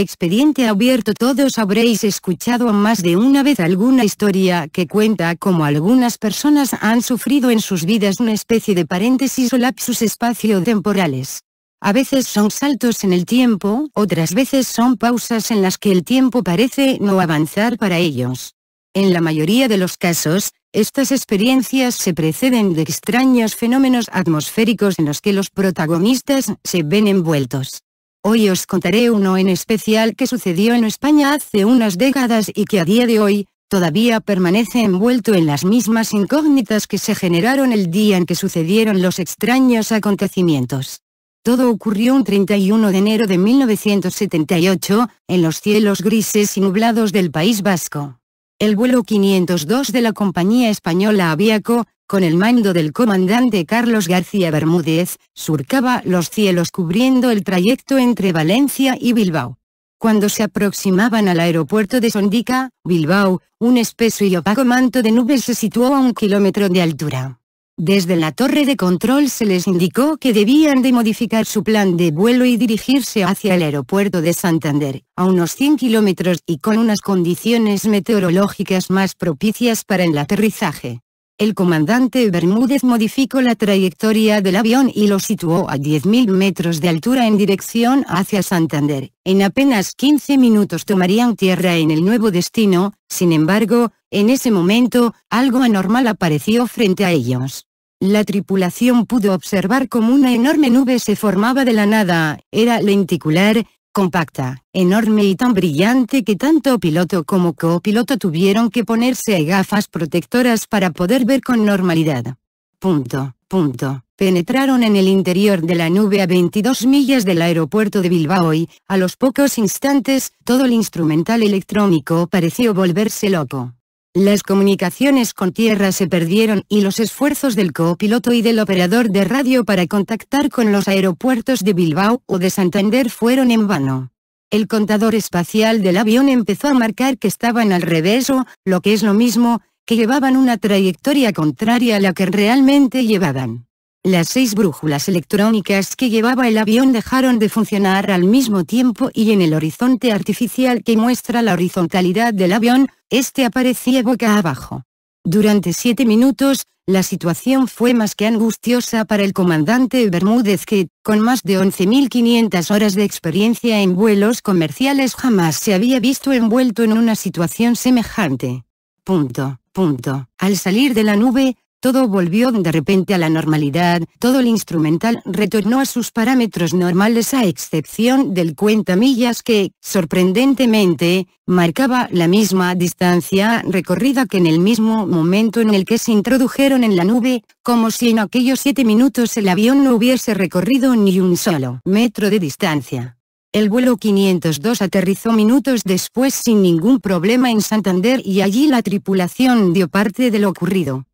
Expediente abierto Todos habréis escuchado más de una vez alguna historia que cuenta cómo algunas personas han sufrido en sus vidas una especie de paréntesis o lapsus espacio-temporales. A veces son saltos en el tiempo, otras veces son pausas en las que el tiempo parece no avanzar para ellos. En la mayoría de los casos, estas experiencias se preceden de extraños fenómenos atmosféricos en los que los protagonistas se ven envueltos. Hoy os contaré uno en especial que sucedió en España hace unas décadas y que a día de hoy, todavía permanece envuelto en las mismas incógnitas que se generaron el día en que sucedieron los extraños acontecimientos. Todo ocurrió un 31 de enero de 1978, en los cielos grises y nublados del País Vasco. El vuelo 502 de la compañía española Aviaco, con el mando del comandante Carlos García Bermúdez, surcaba los cielos cubriendo el trayecto entre Valencia y Bilbao. Cuando se aproximaban al aeropuerto de Sondica, Bilbao, un espeso y opaco manto de nubes se situó a un kilómetro de altura. Desde la torre de control se les indicó que debían de modificar su plan de vuelo y dirigirse hacia el aeropuerto de Santander, a unos 100 kilómetros y con unas condiciones meteorológicas más propicias para el aterrizaje el comandante Bermúdez modificó la trayectoria del avión y lo situó a 10.000 metros de altura en dirección hacia Santander. En apenas 15 minutos tomarían tierra en el nuevo destino, sin embargo, en ese momento, algo anormal apareció frente a ellos. La tripulación pudo observar como una enorme nube se formaba de la nada, era lenticular, compacta, enorme y tan brillante que tanto piloto como copiloto tuvieron que ponerse gafas protectoras para poder ver con normalidad. Punto, punto. Penetraron en el interior de la nube a 22 millas del aeropuerto de Bilbao y, a los pocos instantes, todo el instrumental electrónico pareció volverse loco. Las comunicaciones con tierra se perdieron y los esfuerzos del copiloto y del operador de radio para contactar con los aeropuertos de Bilbao o de Santander fueron en vano. El contador espacial del avión empezó a marcar que estaban al revés o, lo que es lo mismo, que llevaban una trayectoria contraria a la que realmente llevaban. Las seis brújulas electrónicas que llevaba el avión dejaron de funcionar al mismo tiempo y en el horizonte artificial que muestra la horizontalidad del avión, este aparecía boca abajo. Durante siete minutos, la situación fue más que angustiosa para el comandante Bermúdez que, con más de 11.500 horas de experiencia en vuelos comerciales jamás se había visto envuelto en una situación semejante. Punto, punto. Al salir de la nube, todo volvió de repente a la normalidad, todo el instrumental retornó a sus parámetros normales a excepción del cuentamillas que, sorprendentemente, marcaba la misma distancia recorrida que en el mismo momento en el que se introdujeron en la nube, como si en aquellos siete minutos el avión no hubiese recorrido ni un solo metro de distancia. El vuelo 502 aterrizó minutos después sin ningún problema en Santander y allí la tripulación dio parte de lo ocurrido.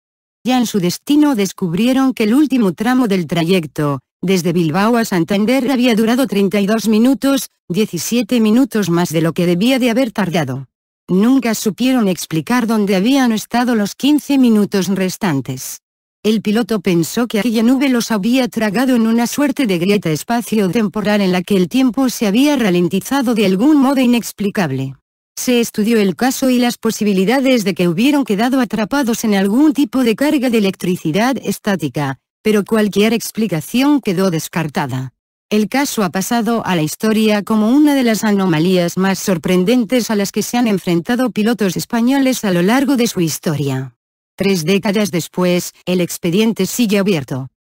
Ya en su destino descubrieron que el último tramo del trayecto, desde Bilbao a Santander había durado 32 minutos, 17 minutos más de lo que debía de haber tardado. Nunca supieron explicar dónde habían estado los 15 minutos restantes. El piloto pensó que aquella nube los había tragado en una suerte de grieta espacio-temporal en la que el tiempo se había ralentizado de algún modo inexplicable se estudió el caso y las posibilidades de que hubieron quedado atrapados en algún tipo de carga de electricidad estática, pero cualquier explicación quedó descartada. El caso ha pasado a la historia como una de las anomalías más sorprendentes a las que se han enfrentado pilotos españoles a lo largo de su historia. Tres décadas después, el expediente sigue abierto.